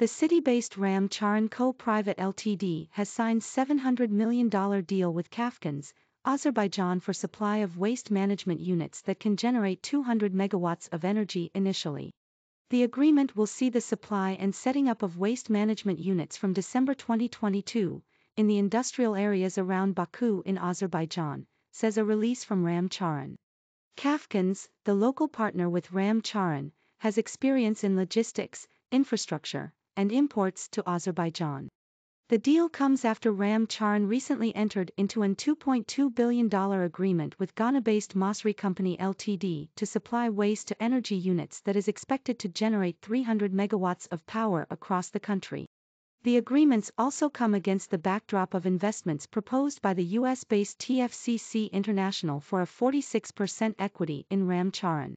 The city-based Ram Charan Co. Private Ltd. has signed $700 million deal with Kafkans, Azerbaijan for supply of waste management units that can generate 200 megawatts of energy initially. The agreement will see the supply and setting up of waste management units from December 2022 in the industrial areas around Baku in Azerbaijan, says a release from Ram Charan. Kafkans, the local partner with Ram Charan, has experience in logistics, infrastructure, and imports to Azerbaijan. The deal comes after Ramcharan recently entered into an $2.2 billion agreement with Ghana-based Masri Company Ltd to supply waste-to-energy units that is expected to generate 300 megawatts of power across the country. The agreements also come against the backdrop of investments proposed by the US-based TFCC International for a 46% equity in Ramcharan.